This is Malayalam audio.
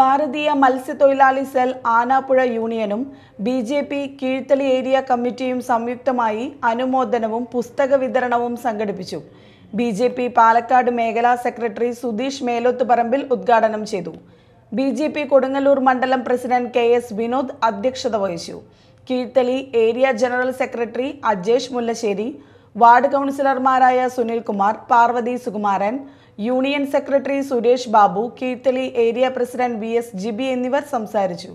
ഭാരതീയ മത്സ്യത്തൊഴിലാളി സെൽ ആനാപ്പുഴ യൂണിയനും B J P Kizhthali area കമ്മിറ്റിയും സംയുക്തമായി അനുമോദനവും പുസ്തക വിതരണവും സംഘടിപ്പിച്ചു ബി ജെ പി പാലക്കാട് മേഖലാ സെക്രട്ടറി സുധീഷ് മേലോത്തുപറമ്പിൽ ഉദ്ഘാടനം ചെയ്തു ബി ജെ പി കൊടുങ്ങല്ലൂർ മണ്ഡലം പ്രസിഡന്റ് കെ എസ് വിനോദ് അധ്യക്ഷത വഹിച്ചു Kizhthali area general secretary Ajesh Mullassery ward കൗൺസിലർമാരായ Sunilkumar Parvathy Sukumaran union secretary Suresh Babu Keerthali area president V S Jibi എന്നിവർ സംസാരിച്ചു